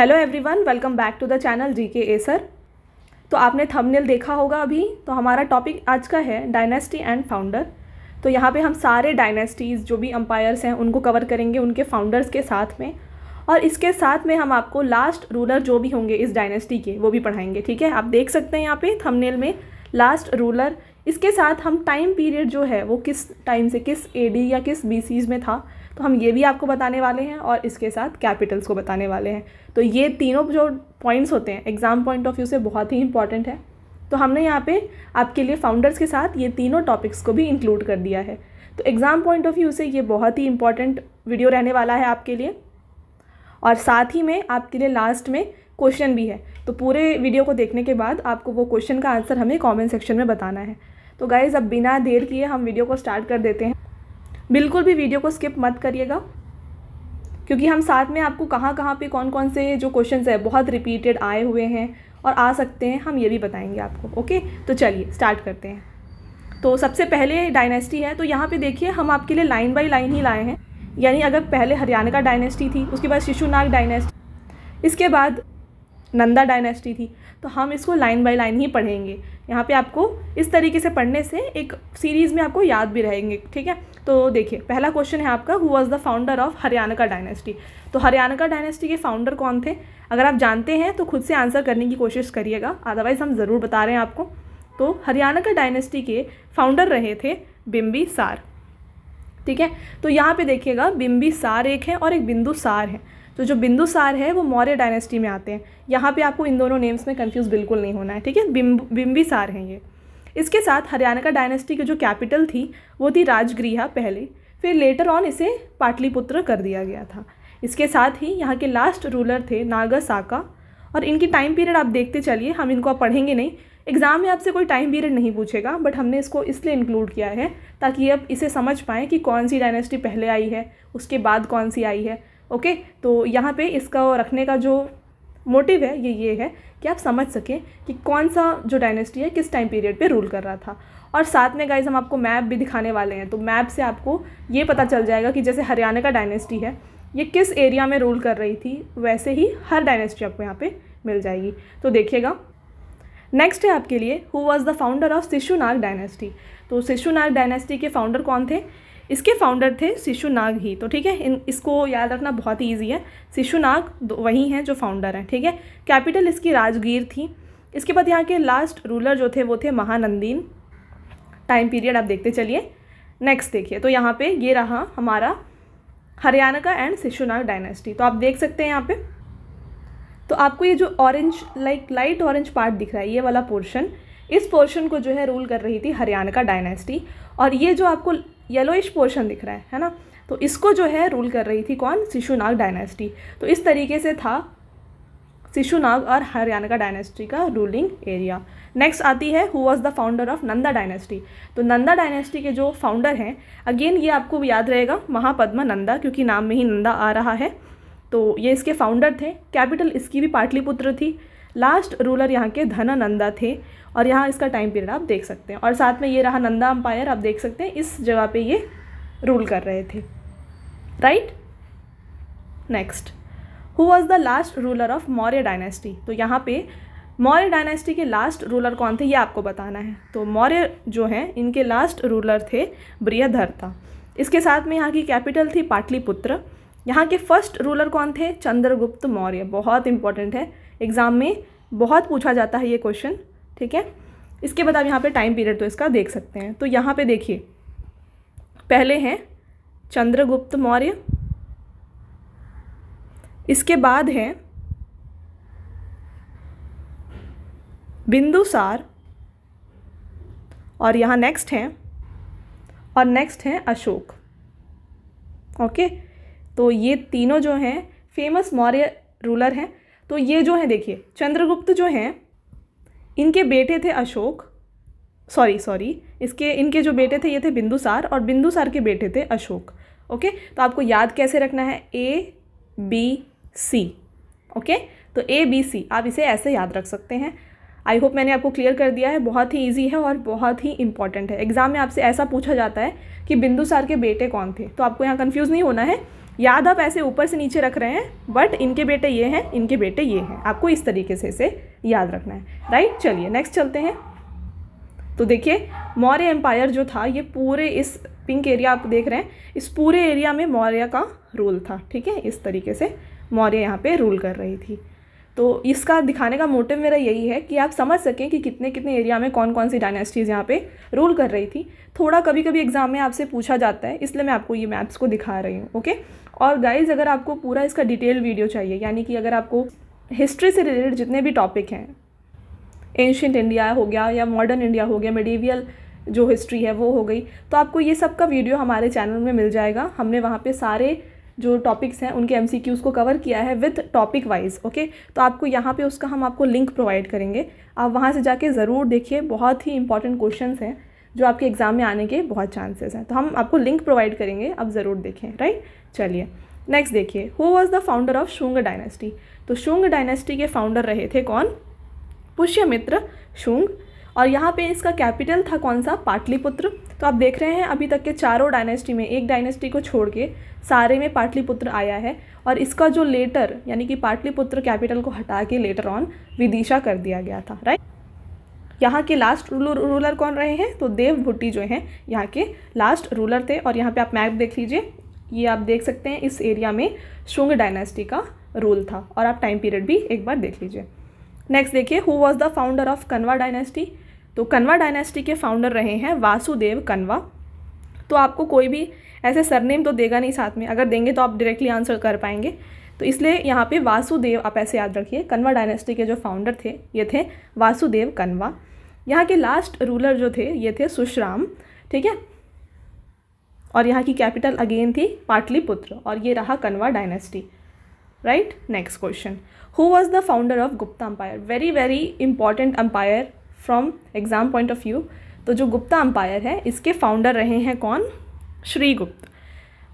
hello everyone welcome back to the channel G K A sir तो आपने thumbnail देखा होगा अभी तो हमारा टॉपिक आज का है डायनेस्टी एंड फाउंडर तो यहाँ पे हम सारे डायनेस्टीज़ जो भी अम्पायर्स हैं उनको कवर करेंगे उनके फाउंडर्स के साथ में और इसके साथ में हम आपको लास्ट रूलर जो भी होंगे इस डायनेस्टी के वो भी पढ़ाएंगे ठीक है आप देख सकते हैं यहाँ पर थमनेल में लास्ट रूलर इसके साथ हम टाइम पीरियड जो है वो किस टाइम से किस ए या किस बी में था तो हम ये भी आपको बताने वाले हैं और इसके साथ कैपिटल्स को बताने वाले हैं तो ये तीनों जो पॉइंट्स होते हैं एग्ज़ाम पॉइंट ऑफ व्यू से बहुत ही इंपॉर्टेंट है तो हमने यहाँ पे आपके लिए फाउंडर्स के साथ ये तीनों टॉपिक्स को भी इंक्लूड कर दिया है तो एग्ज़ाम पॉइंट ऑफ व्यू से ये बहुत ही इंपॉर्टेंट वीडियो रहने वाला है आपके लिए और साथ ही में आपके लिए लास्ट में क्वेश्चन भी है तो पूरे वीडियो को देखने के बाद आपको वो क्वेश्चन का आंसर हमें कॉमेंट सेक्शन में बताना है तो गाइज़ अब बिना देर किए हम वीडियो को स्टार्ट कर देते हैं बिल्कुल भी वीडियो को स्किप मत करिएगा क्योंकि हम साथ में आपको कहाँ कहाँ पे कौन कौन से जो क्वेश्चंस है बहुत रिपीटेड आए हुए हैं और आ सकते हैं हम ये भी बताएंगे आपको ओके तो चलिए स्टार्ट करते हैं तो सबसे पहले डायनेस्टी है तो यहाँ पे देखिए हम आपके लिए लाइन बाय लाइन ही लाए हैं यानी अगर पहले हरियाणा का डायनेस्टी थी उसके बाद शिशुनाग डायनेस्टी इसके बाद नंदा डायनेस्टी थी तो हम इसको लाइन बाय लाइन ही पढ़ेंगे यहाँ पे आपको इस तरीके से पढ़ने से एक सीरीज़ में आपको याद भी रहेंगे ठीक है तो देखिए पहला क्वेश्चन है आपका who was the founder of Haryana का डायनेस्टी तो हरियाणा का डायनेस्टी के फाउंडर कौन थे अगर आप जानते हैं तो खुद से आंसर करने की कोशिश करिएगा अदरवाइज़ हम ज़रूर बता रहे हैं आपको तो हरियाणा का डायनेस्टी के फाउंडर रहे थे बिम्बी सार ठीक है तो यहाँ पे देखिएगा बिम्बी सार एक है और एक बिंदु सार है तो जो बिंदुसार है वो मौर्य डायनेस्टी में आते हैं यहाँ पे आपको इन दोनों नेम्स में कंफ्यूज बिल्कुल नहीं होना है ठीक है बिम्बी सार हैं ये इसके साथ हरियाणा का डायनेस्टी की जो कैपिटल थी वो थी राजगृहा पहले फिर लेटर ऑन इसे पाटलिपुत्र कर दिया गया था इसके साथ ही यहाँ के लास्ट रूलर थे नागर साका और इनकी टाइम पीरियड आप देखते चलिए हम इनको पढ़ेंगे नहीं एग्ज़ाम में आपसे कोई टाइम पीरियड नहीं पूछेगा बट हमने इसको इसलिए इंक्लूड किया है ताकि आप इसे समझ पाएँ कि कौन सी डायनेस्टी पहले आई है उसके बाद कौन सी आई है ओके तो यहाँ पे इसका रखने का जो मोटिव है ये ये है कि आप समझ सकें कि कौन सा जो डायनेस्टी है किस टाइम पीरियड पे रूल कर रहा था और साथ में गाइज हम आपको मैप भी दिखाने वाले हैं तो मैप से आपको ये पता चल जाएगा कि जैसे हरियाणा का डायनेस्टी है ये किस एरिया में रूल कर रही थी वैसे ही हर डायनेस्टी आपको यहाँ पर मिल जाएगी तो देखिएगा नेक्स्ट है आपके लिए who was the founder of Shishunaga dynasty तो शिशुनाग डायनेस्टी के फाउंडर कौन थे इसके फाउंडर थे शिशु नाग ही तो ठीक है इन इसको याद रखना बहुत ही ईजी है शिशु नाग वही हैं जो फाउंडर हैं ठीक है कैपिटल इसकी राजगीर थी इसके बाद यहाँ के लास्ट रूलर जो थे वो थे महानंदीन टाइम पीरियड आप देखते चलिए नेक्स्ट देखिए तो यहाँ पे ये रहा हमारा हरियाणा का एंड शिशुनाग डायनेस्टी तो आप देख सकते हैं यहाँ पे तो आपको ये जो orange like light orange part दिख रहा है ये वाला पोर्शन इस पोर्शन को जो है रूल कर रही थी हरियाणा का डायनेस्टी और ये जो आपको येलोइश पोर्शन दिख रहा है है ना तो इसको जो है रूल कर रही थी कौन शिशुनाग डायनेस्टी तो इस तरीके से था शिशुनाग और हरियाणा का डायनेस्टी का रूलिंग एरिया नेक्स्ट आती है who was the founder of Nanda dynasty तो नंदा डायनेस्टी के जो फाउंडर हैं अगेन ये आपको याद रहेगा महापद्म नंदा क्योंकि नाम में ही नंदा आ रहा है तो ये इसके फाउंडर थे कैपिटल इसकी भी पाटलिपुत्र थी लास्ट रूलर यहाँ के धनानंदा थे और यहाँ इसका टाइम पीरियड आप देख सकते हैं और साथ में ये रहा नंदा अम्पायर आप देख सकते हैं इस जगह पे ये रूल कर रहे थे right next who was the last ruler of Maurya dynasty तो यहाँ पे मौर्य डायनेस्टी के लास्ट रूलर कौन थे ये आपको बताना है तो मौर्य जो हैं इनके लास्ट रूलर थे ब्रियधरता इसके साथ में यहाँ की कैपिटल थी पाटलिपुत्र यहाँ के फर्स्ट रूलर कौन थे चंद्रगुप्त मौर्य बहुत इंपॉर्टेंट है एग्ज़ाम में बहुत पूछा जाता है ये क्वेश्चन ठीक है इसके बाद आप यहाँ पे टाइम पीरियड तो इसका देख सकते हैं तो यहाँ पे देखिए पहले हैं चंद्रगुप्त मौर्य इसके बाद हैं बिंदुसार और यहाँ नेक्स्ट हैं और नेक्स्ट हैं अशोक ओके तो ये तीनों जो हैं फेमस मौर्य रूलर हैं तो ये जो है देखिए चंद्रगुप्त जो हैं इनके बेटे थे अशोक सॉरी सॉरी इसके इनके जो बेटे थे ये थे बिंदुसार और बिंदुसार के बेटे थे अशोक ओके तो आपको याद कैसे रखना है ए बी सी ओके तो ए बी सी आप इसे ऐसे याद रख सकते हैं आई होप मैंने आपको क्लियर कर दिया है बहुत ही ईजी है और बहुत ही इंपॉर्टेंट है एग्जाम में आपसे ऐसा पूछा जाता है कि बिंदुसार के बेटे कौन थे तो आपको यहाँ कन्फ्यूज़ नहीं होना है याद आप ऐसे ऊपर से नीचे रख रहे हैं बट इनके बेटे ये हैं इनके बेटे ये हैं आपको इस तरीके से इसे याद रखना है राइट चलिए नेक्स्ट चलते हैं तो देखिए मौर्य एम्पायर जो था ये पूरे इस पिंक एरिया आप देख रहे हैं इस पूरे एरिया में मौर्य का रूल था ठीक है इस तरीके से मौर्य यहाँ पे रूल कर रही थी तो इसका दिखाने का मोटिव मेरा यही है कि आप समझ सकें कि कितने कितने एरिया में कौन कौन सी डायनेस्टीज़ यहाँ पे रूल कर रही थी थोड़ा कभी कभी एग्ज़ाम में आपसे पूछा जाता है इसलिए मैं आपको ये मैप्स को दिखा रही हूँ ओके और गाइज अगर आपको पूरा इसका डिटेल वीडियो चाहिए यानी कि अगर आपको हिस्ट्री से रिलेटेड जितने भी टॉपिक हैं एंशियट इंडिया हो गया या मॉडर्न इंडिया हो गया मेडिवियल जो हिस्ट्री है वो हो गई तो आपको ये सब का वीडियो हमारे चैनल में मिल जाएगा हमने वहाँ पे सारे जो टॉपिक्स हैं उनके एम को कवर किया है विथ टॉपिक वाइज ओके तो आपको यहाँ पर उसका हम आपको लिंक प्रोवाइड करेंगे आप वहाँ से जाके ज़रूर देखिए बहुत ही इंपॉर्टेंट क्वेश्चन हैं जो आपके एग्ज़ाम में आने के बहुत चांसेस हैं तो हम आपको लिंक प्रोवाइड करेंगे आप ज़रूर देखें राइट चलिए नेक्स्ट देखिए who was the founder of Shunga dynasty तो शुंग डायनेस्टी के फाउंडर रहे थे कौन पुष्यमित्र शुंग और यहाँ पे इसका कैपिटल था कौन सा पाटलिपुत्र तो आप देख रहे हैं अभी तक के चारों डायनेस्टी में एक डायनेस्टी को छोड़ के सारे में पाटलिपुत्र आया है और इसका जो लेटर यानी कि पाटलिपुत्र कैपिटल को हटा के लेटर ऑन विदिशा कर दिया गया था राइट यहाँ के लास्ट रूलर रूलर कौन रहे हैं तो देव भुट्टी जो हैं यहाँ के लास्ट रूलर थे और यहाँ पे आप मैप देख लीजिए ये आप देख सकते हैं इस एरिया में शुंग डायनेस्टी का रूल था और आप टाइम पीरियड भी एक बार देख लीजिए नेक्स्ट देखिए who was the founder of Kanva dynasty तो कन्वा डायनेस्टी के फाउंडर रहे हैं वासुदेव कन्वा तो आपको कोई भी ऐसे सरनेम तो देगा नहीं साथ में अगर देंगे तो आप डायरेक्टली आंसर कर पाएंगे तो इसलिए यहाँ पे वासुदेव आप ऐसे याद रखिए कन्वा डायनेस्टी के जो फाउंडर थे ये थे वासुदेव कन्वा यहाँ के लास्ट रूलर जो थे ये थे सुश्राम ठीक है और यहाँ की कैपिटल अगेन थी पाटलिपुत्र और ये रहा Kanva dynasty right next question who was the founder of Gupta empire very very important empire from exam point of view तो जो गुप्ता अम्पायर है इसके फाउंडर रहे हैं कौन श्री गुप्त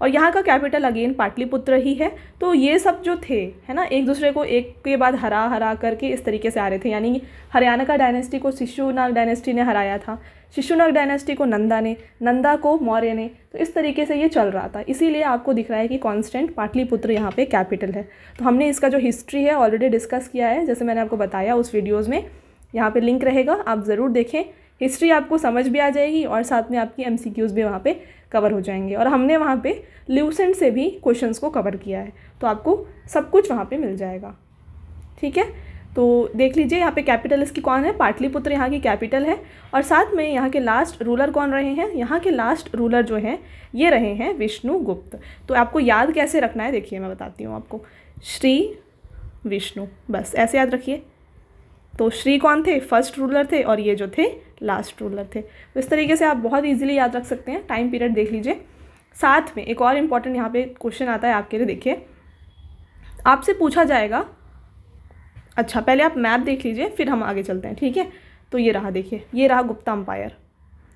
और यहाँ का कैपिटल अगेन पाटलिपुत्र ही है तो ये सब जो थे है ना एक दूसरे को एक के बाद हरा हरा करके इस तरीके से आ रहे थे यानी हरियाणा का डायनेस्टी को शिशुनाग डायनेस्टी ने हराया था शिशुनाग डायनेस्टी को नंदा ने नंदा को मौर्य ने तो इस तरीके से ये चल रहा था इसीलिए आपको दिख रहा है कि कॉन्स्टेंट पाटलिपुत्र यहाँ पर कैपिटल है तो हमने इसका जो हिस्ट्री है ऑलरेडी डिस्कस किया है जैसे मैंने आपको बताया उस वीडियोज़ में यहाँ पे लिंक रहेगा आप ज़रूर देखें हिस्ट्री आपको समझ भी आ जाएगी और साथ में आपकी एम भी वहाँ पर कवर हो जाएंगे और हमने वहाँ पर ल्यूसेंट से भी क्वेश्चन को कवर किया है तो आपको सब कुछ वहाँ पर मिल जाएगा ठीक है तो देख लीजिए यहाँ पे कैपिटल इसकी कौन है पाटलिपुत्र यहाँ की कैपिटल है और साथ में यहाँ के लास्ट रूलर कौन रहे हैं यहाँ के लास्ट रूलर जो हैं ये रहे हैं विष्णुगुप्त तो आपको याद कैसे रखना है देखिए मैं बताती हूँ आपको श्री विष्णु बस ऐसे याद रखिए तो श्री कौन थे फर्स्ट रूलर थे और ये जो थे लास्ट रूलर थे तो इस तरीके से आप बहुत ईजिली याद रख सकते हैं टाइम पीरियड देख लीजिए साथ में एक और इम्पॉर्टेंट यहाँ पे क्वेश्चन आता है आपके लिए देखिए आपसे पूछा जाएगा अच्छा पहले आप मैप देख लीजिए फिर हम आगे चलते हैं ठीक है तो ये रहा देखिए ये रहा गुप्ता अम्पायर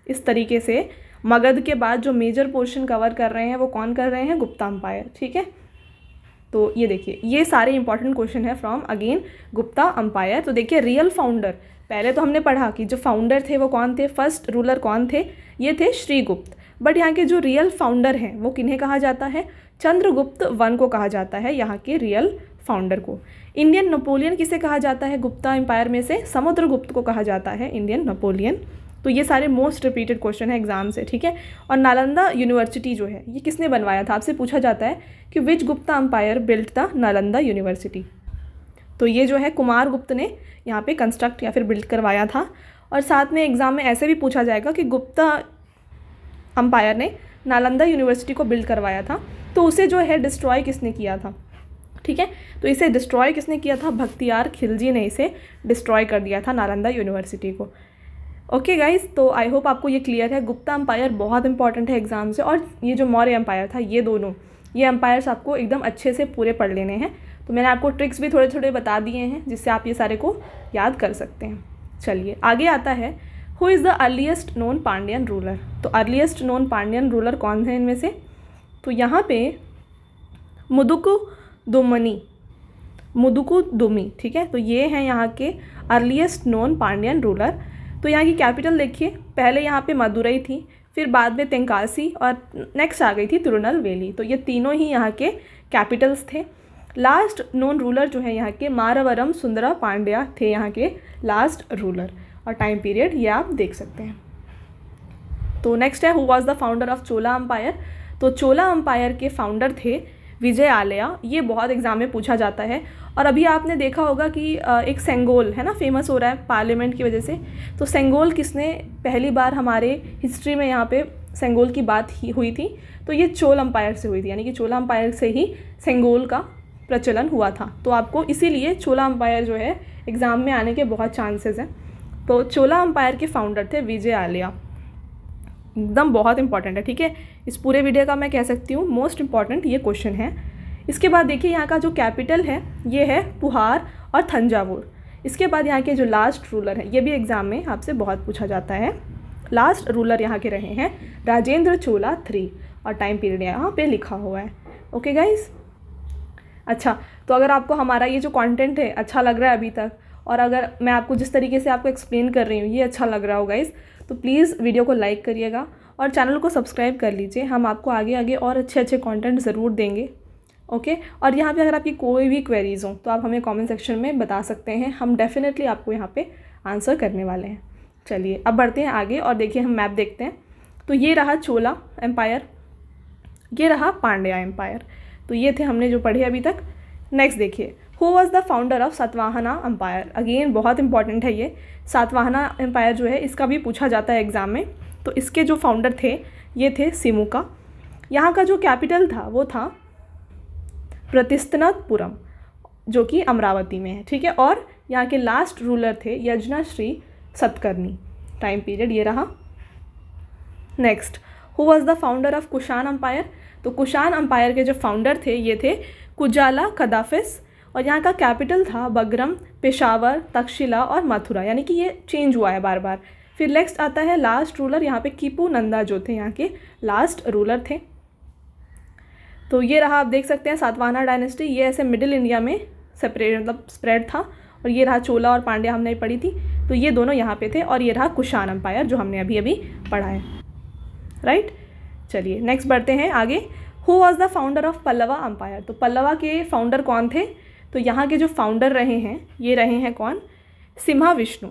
इस तरीके से मगध के बाद जो मेजर पोर्शन कवर कर रहे हैं वो कौन कर रहे हैं गुप्ता अम्पायर ठीक है तो ये देखिए ये सारे इंपॉर्टेंट क्वेश्चन है फ्रॉम अगेन गुप्ता अम्पायर तो देखिए रियल फाउंडर पहले तो हमने पढ़ा कि जो फाउंडर थे वो कौन थे फर्स्ट रूलर कौन थे ये थे श्रीगुप्त बट यहाँ के जो रियल फाउंडर हैं वो किन्हें कहा जाता है चंद्रगुप्त वन को कहा जाता है यहाँ के रियल फाउंडर को इंडियन नेपोलियन किसे कहा जाता है गुप्ता एम्पायर में से समुद्रगुप्त को कहा जाता है इंडियन नेपोलियन तो ये सारे मोस्ट रिपीटेड क्वेश्चन है एग्जाम से ठीक है और नालंदा यूनिवर्सिटी जो है ये किसने बनवाया था आपसे पूछा जाता है कि which Gupta empire built the Nalanda university तो ये जो है कुमार गुप्त ने यहाँ पे कंस्ट्रक्ट या फिर बिल्ड करवाया था और साथ में एग्ज़ाम में ऐसे भी पूछा जाएगा कि गुप्ता अम्पायर ने नालंदा यूनिवर्सिटी को बिल्ड करवाया था तो उसे जो है डिस्ट्रॉय किसने किया था ठीक है तो इसे डिस्ट्रॉय किसने किया था भक्तियार खिलजी ने इसे डिस्ट्रॉय कर दिया था नालंदा यूनिवर्सिटी को ओके गाइज तो आई होप आपको ये क्लियर है गुप्ता अम्पायर बहुत इंपॉर्टेंट है एग्जाम से और ये जो मौर्य अम्पायर था ये दोनों ये अम्पायर्स आपको एकदम अच्छे से पूरे पढ़ लेने हैं तो मैंने आपको ट्रिक्स भी थोड़े थोड़े बता दिए हैं जिससे आप ये सारे को याद कर सकते हैं चलिए आगे आता है who is the earliest non Pandyan ruler तो अर्लीस्ट नॉन पांड्यन रूलर कौन है इनमें से तो यहाँ पे मुदुकु दुमनी मुदुकु दुमी ठीक है तो ये हैं यहाँ के अर्लीस्ट नॉन पांड्यन रूलर तो यहाँ की कैपिटल देखिए पहले यहाँ पे मदुरई थी फिर बाद में तेंकासी और नेक्स्ट आ गई थी तिरुनल वेली तो ये तीनों ही यहाँ के कैपिटल्स थे लास्ट नोन रूलर जो है यहाँ के मारावरम सुंदरा पांड्या थे यहाँ के लास्ट रूलर और टाइम पीरियड ये आप देख सकते हैं तो नेक्स्ट है who was the founder of Chola empire तो चोला अम्पायर के फाउंडर थे विजय आलया ये बहुत एग्जाम में पूछा जाता है और अभी आपने देखा होगा कि एक सेंगोल है ना फेमस हो रहा है पार्लियामेंट की वजह से तो सेंगोल किसने पहली बार हमारे हिस्ट्री में यहाँ पे सेंगोल की बात ही हुई थी तो ये चोल अम्पायर से हुई थी यानी कि चोला अम्पायर से ही सेंगोल का प्रचलन हुआ था तो आपको इसीलिए चोला अम्पायर जो है एग्ज़ाम में आने के बहुत चांसेस हैं तो चोला अम्पायर के फाउंडर थे विजय आलिया एकदम बहुत इंपॉर्टेंट है ठीक है इस पूरे वीडियो का मैं कह सकती हूँ मोस्ट इंपॉर्टेंट ये क्वेश्चन है इसके बाद देखिए यहाँ का जो कैपिटल है ये है पुहार और थंजावुर इसके बाद यहाँ के जो लास्ट रूलर हैं ये भी एग्ज़ाम में आपसे बहुत पूछा जाता है लास्ट रूलर यहाँ के रहे हैं राजेंद्र चोला थ्री और टाइम पीरियड यहाँ पे लिखा हुआ है ओके गाइज अच्छा तो अगर आपको हमारा ये जो कंटेंट है अच्छा लग रहा है अभी तक और अगर मैं आपको जिस तरीके से आपको एक्सप्लेन कर रही हूँ ये अच्छा लग रहा हो गाइज़ तो प्लीज़ वीडियो को लाइक करिएगा और चैनल को सब्सक्राइब कर लीजिए हम आपको आगे आगे और अच्छे अच्छे कॉन्टेंट ज़रूर देंगे ओके और यहाँ पे अगर आपकी कोई भी क्वेरीज़ हो तो आप हमें कमेंट सेक्शन में बता सकते हैं हम डेफ़िनेटली आपको यहाँ पे आंसर करने वाले हैं चलिए अब बढ़ते हैं आगे और देखिए हम मैप देखते हैं तो ये रहा चोला एम्पायर ये रहा पांड्या एम्पायर तो ये थे हमने जो पढ़े अभी तक नेक्स्ट देखिए who was the founder of Satavahana empire again बहुत इंपॉर्टेंट है ये सातवाहना एम्पायर जो है इसका भी पूछा जाता है एग्ज़ाम में तो इसके जो फाउंडर थे ये थे सिमू का यहाँ का जो कैपिटल था वो था प्रतिस्तनाथपुरम जो कि अमरावती में है ठीक है और यहाँ के लास्ट रूलर थे यजना श्री सतकर्णी टाइम पीरियड ये रहा next who was the founder of Kushan empire तो कुशान अम्पायर के जो फाउंडर थे ये थे कुजाला कदाफिस और यहाँ का कैपिटल था बगरम पेशावर तक्षशिला और मथुरा यानी कि ये चेंज हुआ है बार बार फिर नेक्स्ट आता है लास्ट रूलर यहाँ पे कीपू नंदा जो थे यहाँ के लास्ट रूलर थे तो ये रहा आप देख सकते हैं सातवाहना डायनेस्टी ये ऐसे मिडिल इंडिया में सेपरेट मतलब स्प्रेड था और ये रहा चोला और पांड्या हमने पढ़ी थी तो ये दोनों यहाँ पे थे और ये रहा कुशान अम्पायर जो हमने अभी अभी पढ़ा है राइट चलिए नेक्स्ट बढ़ते हैं आगे who was the founder of Pallava empire तो पल्लवा के फाउंडर कौन थे तो यहाँ के जो फाउंडर रहे हैं ये रहे हैं कौन सिम्हा विष्णु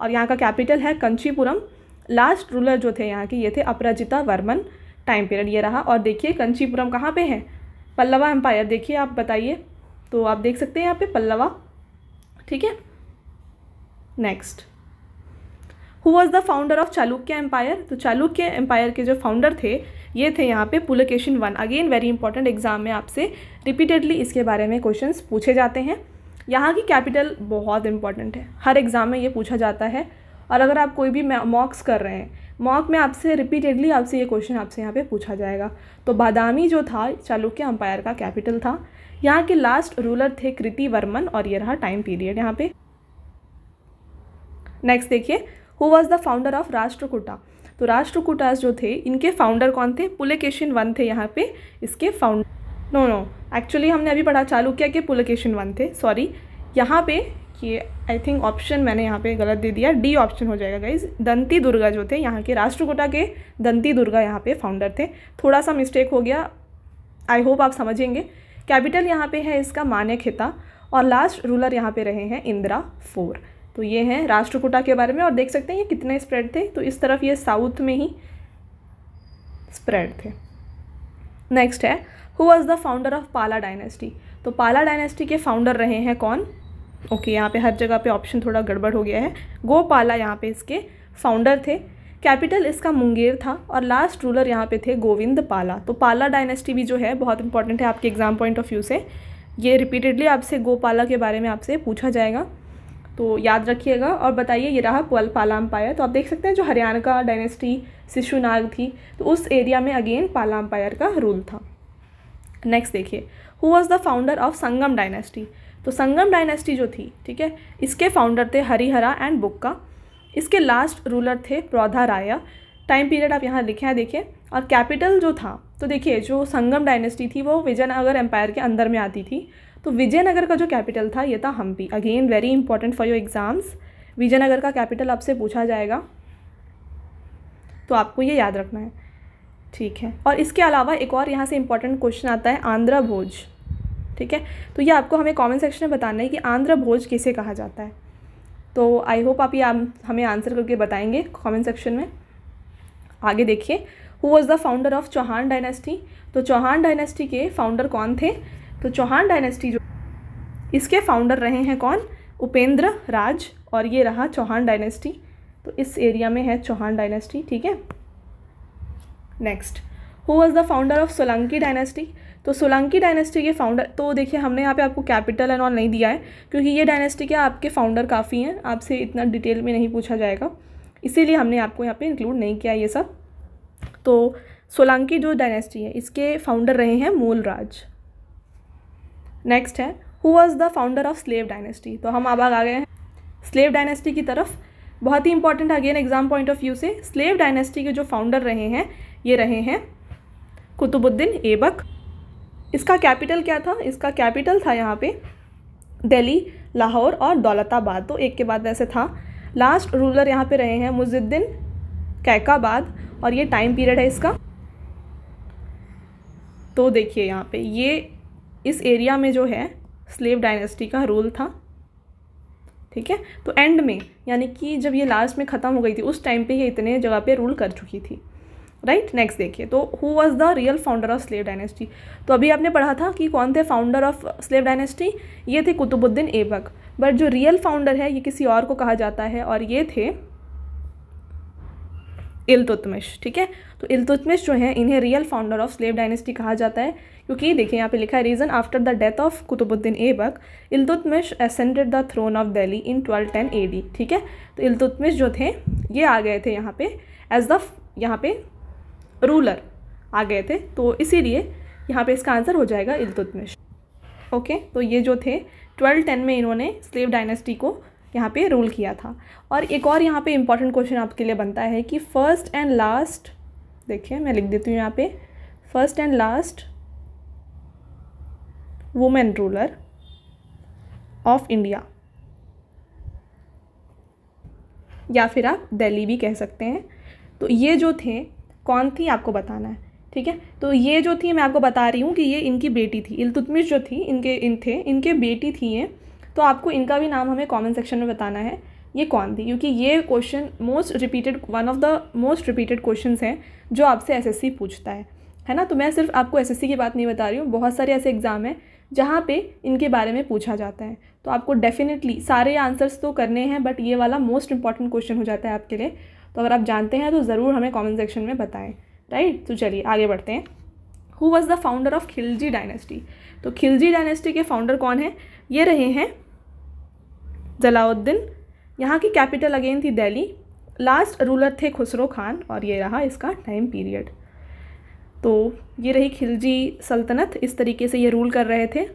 और यहाँ का कैपिटल है कंचीपुरम लास्ट रूलर जो थे यहाँ के ये थे अपराजिता वर्मन टाइम पीरियड ये रहा और देखिए कंचीपुरम कहाँ पे है पल्लवा एम्पायर देखिए आप बताइए तो आप देख सकते हैं यहाँ पे पल्लवा ठीक है next who was the founder of Chalukya empire तो चालुक्य एम्पायर के जो फाउंडर थे ये थे यहाँ पे Pulakeshin one again very important exam में आपसे रिपीटेडली इसके बारे में क्वेश्चन पूछे जाते हैं यहाँ की कैपिटल बहुत इंपॉर्टेंट है हर एग्ज़ाम में ये पूछा जाता है और अगर आप कोई भी मॉक्स कर रहे हैं मॉक में आपसे रिपीटेडली आपसे ये क्वेश्चन आपसे यहाँ पे पूछा जाएगा तो बादामी जो था चालुक्य अम्पायर का कैपिटल था यहाँ के लास्ट रूलर थे कृति वर्मन और ये रहा टाइम पीरियड यहाँ पे नेक्स्ट देखिए who was the founder of Rashtrakuta तो राष्ट्रकुटास जो थे इनके फाउंडर कौन थे पुलकेशन वन थे यहाँ पे इसके फाउंड नो नो एक्चुअली हमने अभी पढ़ा चालुक्य के पुलकेशन वन थे सॉरी यहाँ पे कि आई थिंक ऑप्शन मैंने यहाँ पे गलत दे दिया डी ऑप्शन हो जाएगा गाइज दंती दुर्गा जो थे यहाँ के राष्ट्रकोटा के दंती दुर्गा यहाँ पे फाउंडर थे थोड़ा सा मिस्टेक हो गया आई होप आप समझेंगे कैपिटल यहाँ पे है इसका खिता और लास्ट रूलर यहाँ पे रहे हैं इंदिरा फोर तो ये हैं राष्ट्रकोटा के बारे में और देख सकते हैं ये कितने स्प्रेड थे तो इस तरफ ये साउथ में ही स्प्रेड थे नेक्स्ट है who was the founder of Pala dynasty तो पाला डायनेस्टी के फाउंडर रहे हैं कौन ओके okay, यहाँ पे हर जगह पे ऑप्शन थोड़ा गड़बड़ हो गया है गोपाला यहाँ पे इसके फाउंडर थे कैपिटल इसका मुंगेर था और लास्ट रूलर यहाँ पे थे गोविंद पाला तो पाला डायनेस्टी भी जो है बहुत इंपॉर्टेंट है आपके एग्जाम पॉइंट ऑफ व्यू से ये रिपीटेडली आपसे गोपाला के बारे में आपसे पूछा जाएगा तो याद रखिएगा और बताइए ये रहा क्वल पाला अम्पायर तो आप देख सकते हैं जो हरियाणा का डायनेस्टी शिशुनाग थी तो उस एरिया में अगेन पाला अम्पायर का रूल था नेक्स्ट देखिए who was the founder of Sangam dynasty तो संगम डायनेस्टी जो थी ठीक है इसके फाउंडर थे हरिहरा एंड बुक्का इसके लास्ट रूलर थे प्रौधा राया टाइम पीरियड आप यहाँ लिखे हैं देखिए और कैपिटल जो था तो देखिए जो संगम डायनेस्टी थी वो विजयनगर एम्पायर के अंदर में आती थी तो विजयनगर का जो कैपिटल था ये था Hampi again very important for your exams Vijayanagara का कैपिटल आपसे पूछा जाएगा तो आपको ये याद रखना है ठीक है और इसके अलावा एक और यहाँ से इम्पॉर्टेंट क्वेश्चन आता है आंध्रा भोज ठीक है तो ये आपको हमें कमेंट सेक्शन में बताना है कि आंध्र भोज किसे कहा जाता है तो आई होप आप ये हमें आंसर करके बताएंगे कमेंट सेक्शन में आगे देखिए who was the founder of Chauhan dynasty तो चौहान डायनेस्टी के फाउंडर कौन थे तो चौहान डायनेस्टी जो इसके फाउंडर रहे हैं कौन उपेंद्र राज और ये रहा चौहान डायनेस्टी तो इस एरिया में है चौहान डायनेस्टी ठीक है next who was the founder of Solanki dynasty तो सोलंकी डायनेस्टी के फाउंडर तो देखिए हमने यहाँ पे आपको कैपिटल एंड ऑल नहीं दिया है क्योंकि ये डायनेस्टी के आपके फाउंडर काफ़ी हैं आपसे इतना डिटेल में नहीं पूछा जाएगा इसीलिए हमने आपको यहाँ पे इंक्लूड नहीं किया ये सब तो सोलंकी जो डायनेस्टी है इसके फाउंडर रहे हैं मूल राज नेक्स्ट है who was the founder of slave dynasty तो हम अब आ गए हैं स्लेव डायनेस्टी की तरफ बहुत ही important again exam point of view से स्लेव डायनेस्टी के जो फाउंडर रहे हैं ये रहे हैं कुतुबुद्दीन एबक इसका कैपिटल क्या था इसका कैपिटल था यहाँ पे दिल्ली लाहौर और दौलताबाद तो एक के बाद वैसे था लास्ट रूलर यहाँ पे रहे हैं मुजद्दीन कैकाबाद और ये टाइम पीरियड है इसका तो देखिए यहाँ पे ये इस एरिया में जो है स्लेव डायनेस्टी का रूल था ठीक है तो एंड में यानी कि जब ये लास्ट में ख़त्म हो गई थी उस टाइम पे ये इतने जगह पे रूल कर चुकी थी राइट नेक्स्ट देखिए तो who was the real founder of slave dynasty तो अभी आपने पढ़ा था कि कौन थे फाउंडर ऑफ स्लेव डायनेस्टी ये थे कुतुबुद्दीन एबक बट जो रियल फाउंडर है ये किसी और को कहा जाता है और ये थे इल्तुतमिश ठीक है तो इल्तुतमिश जो है इन्हें real founder of slave dynasty कहा जाता है क्योंकि देखिए यहाँ पे लिखा है reason after the death of Qutbuddin Aibak Iltutmish ascended the throne of Delhi in 1210 ten a ठीक है तो इल्तुतमिश जो थे ये आ गए थे यहाँ पे एज द यहाँ पे रूलर आ गए थे तो इसीलिए यहाँ पे इसका आंसर हो जाएगा इल्तुतमिश ओके तो ये जो थे ट्वेल्व टेन में इन्होंने स्लेव डायनेस्टी को यहाँ पे रूल किया था और एक और यहाँ पे इम्पॉर्टेंट क्वेश्चन आपके लिए बनता है कि फ़र्स्ट एंड लास्ट देखिए मैं लिख देती हूँ यहाँ पे first and last women ruler of India या फिर आप दिल्ली भी कह सकते हैं तो ये जो थे कौन थी आपको बताना है ठीक है तो ये जो थी मैं आपको बता रही हूँ कि ये इनकी बेटी थी इलतुतमिश जो थी इनके इन थे इनके बेटी थी ये तो आपको इनका भी नाम हमें कमेंट सेक्शन में बताना है ये कौन थी क्योंकि ये question most repeated one of the most repeated question हैं जो आपसे एसएससी पूछता है है ना तो मैं सिर्फ आपको एस की बात नहीं बता रही हूँ बहुत सारे ऐसे एग्ज़ाम हैं जहाँ पे इनके बारे में पूछा जाता है तो आपको डेफिनेटली सारे आंसर्स तो करने हैं बट ये वाला मोस्ट इंपॉर्टेंट क्वेश्चन हो जाता है आपके लिए तो अगर आप जानते हैं तो ज़रूर हमें कॉमेंट सेक्शन में बताएं राइट तो चलिए आगे बढ़ते हैं who was the founder of Khilji dynasty तो खिलजी डायनेस्टी के फाउंडर कौन हैं ये रहे हैं जलाउद्दीन यहाँ की कैपिटल अगेन थी दिल्ली लास्ट रूलर थे खुसरो खान और ये रहा इसका टाइम पीरियड तो ये रही खिलजी सल्तनत इस तरीके से ये रूल कर रहे थे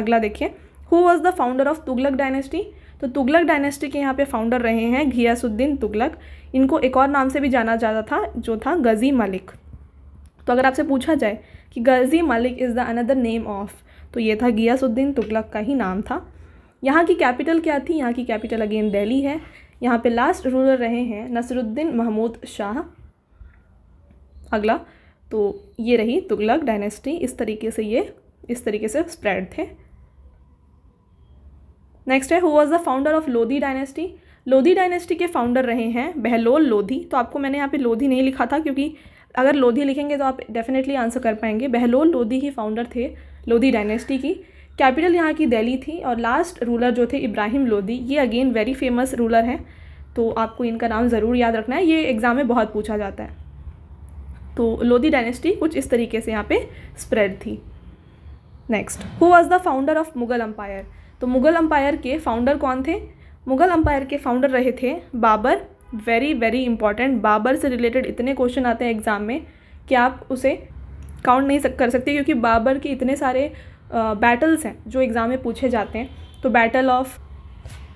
अगला देखिए who was the founder of Tughlaq dynasty तो तुगलक डायनेस्टी के यहाँ पे फाउंडर रहे हैं घियासुद्दीन तुगलक इनको एक और नाम से भी जाना जाता था जो था गज़ी मलिक तो अगर आपसे पूछा जाए कि Ghazi Malik is the another name of तो ये था गियासुद्दीन तुगलक का ही नाम था यहाँ की कैपिटल क्या थी यहाँ की कैपिटल अगेन दिल्ली है यहाँ पे लास्ट रूलर रहे हैं नसरुद्दीन महमूद शाह अगला तो ये रही तुगलक डायनेस्टी इस तरीके से ये इस तरीके से स्प्रेड थे नेक्स्ट है who was the founder of Lodi dynasty Lodi dynasty के फाउंडर रहे हैं बहलोल लोधी तो आपको मैंने यहाँ पे लोधी नहीं लिखा था क्योंकि अगर लोधी लिखेंगे तो आप डेफिनेटली आंसर कर पाएंगे बहलोल लोधी ही फाउंडर थे लोधी डायनेस्टी की कैपिटल यहाँ की दिल्ली थी और लास्ट रूलर जो थे इब्राहिम लोधी ये अगेन वेरी फेमस रूलर हैं तो आपको इनका नाम ज़रूर याद रखना है ये एग्ज़ाम में बहुत पूछा जाता है तो लोधी डायनेस्टी कुछ इस तरीके से यहाँ पर स्प्रेड थी next who was the founder of Mughal empire तो मुग़ल अम्पायर के फाउंडर कौन थे मुग़ल अम्पायर के फाउंडर रहे थे Babur very very important Babur से रिलेटेड इतने क्वेश्चन आते हैं एग्ज़ाम में कि आप उसे काउंट नहीं कर सकते क्योंकि बाबर के इतने सारे बैटल्स हैं जो एग्ज़ाम में पूछे जाते हैं तो बैटल ऑफ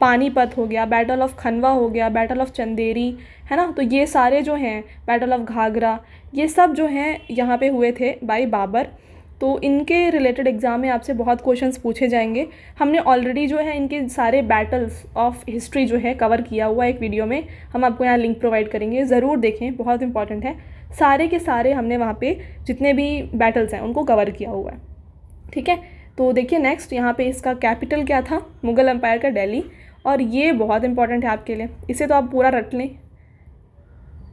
पानीपत हो गया बैटल ऑफ खनवा हो गया बैटल ऑफ चंदेरी है ना तो ये सारे जो हैं बैटल ऑफ घाघरा ये सब जो हैं यहाँ पे हुए थे बाई बाबर तो इनके रिलेटेड एग्ज़ाम में आपसे बहुत क्वेश्चंस पूछे जाएंगे हमने ऑलरेडी जो है इनके सारे बैटल्स ऑफ हिस्ट्री जो है कवर किया हुआ एक वीडियो में हम आपको यहाँ लिंक प्रोवाइड करेंगे ज़रूर देखें बहुत इंपॉर्टेंट है सारे के सारे हमने वहाँ पे जितने भी बैटल्स हैं उनको कवर किया हुआ है ठीक है तो देखिए नेक्स्ट यहाँ पर इसका कैपिटल क्या था मुगल अम्पायर का डेली और ये बहुत इंपॉर्टेंट है आपके लिए इसे तो आप पूरा रट लें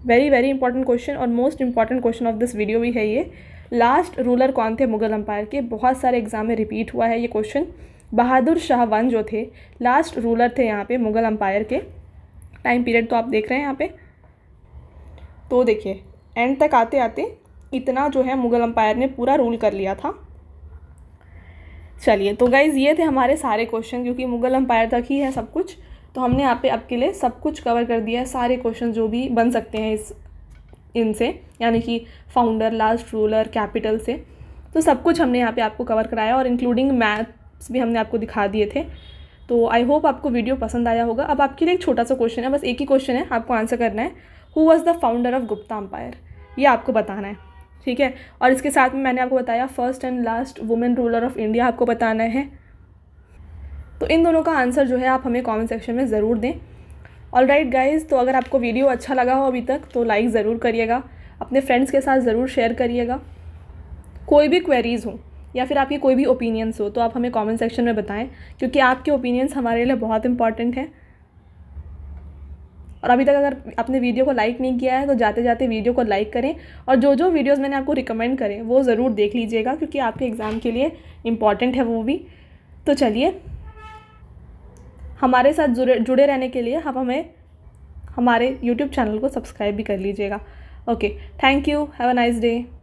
वेरी वेरी इंपॉर्टेंट क्वेश्चन और most important question of this video भी है ये लास्ट रूलर कौन थे मुगल अम्पायर के बहुत सारे एग्ज़ाम में रिपीट हुआ है ये क्वेश्चन बहादुर शाह वन जो थे लास्ट रूलर थे यहाँ पे मुगल अम्पायर के टाइम पीरियड तो आप देख रहे हैं यहाँ पे तो देखिए एंड तक आते आते इतना जो है मुगल अम्पायर ने पूरा रूल कर लिया था चलिए तो गाइज़ ये थे हमारे सारे क्वेश्चन क्योंकि मुगल अम्पायर तक ही है सब कुछ तो हमने यहाँ पे आपके लिए सब कुछ कवर कर दिया है सारे क्वेश्चन जो भी बन सकते हैं इस इनसे यानी कि फाउंडर लास्ट रूलर कैपिटल से तो सब कुछ हमने यहाँ पे आपको कवर कराया और इंक्लूडिंग मैथ्स भी हमने आपको दिखा दिए थे तो आई होप आपको वीडियो पसंद आया होगा अब आपके लिए एक छोटा सा क्वेश्चन है बस एक ही क्वेश्चन है आपको आंसर करना है who was the founder of Gupta empire ये आपको बताना है ठीक है और इसके साथ में मैंने आपको बताया first and last women ruler of India आपको बताना है तो इन दोनों का आंसर जो है आप हमें कमेंट सेक्शन में ज़रूर दें ऑल राइट गाइज़ तो अगर आपको वीडियो अच्छा लगा हो अभी तक तो लाइक ज़रूर करिएगा अपने फ्रेंड्स के साथ ज़रूर शेयर करिएगा कोई भी क्वेरीज़ हो या फिर आपकी कोई भी ओपिनियंस हो तो आप हमें कमेंट सेक्शन में बताएं क्योंकि आपके ओपिनियंस हमारे लिए बहुत इंपॉर्टेंट हैं और अभी तक अगर आपने वीडियो को लाइक नहीं किया है तो जाते जाते वीडियो को लाइक करें और जो जो वीडियोस मैंने आपको रिकमेंड करें वो ज़रूर देख लीजिएगा क्योंकि आपके एग्ज़ाम के लिए इम्पॉर्टेंट है वो भी तो चलिए हमारे साथ जुड़े जुड़े रहने के लिए आप हमें हमारे यूट्यूब चैनल को सब्सक्राइब भी कर लीजिएगा okay thank you have a nice day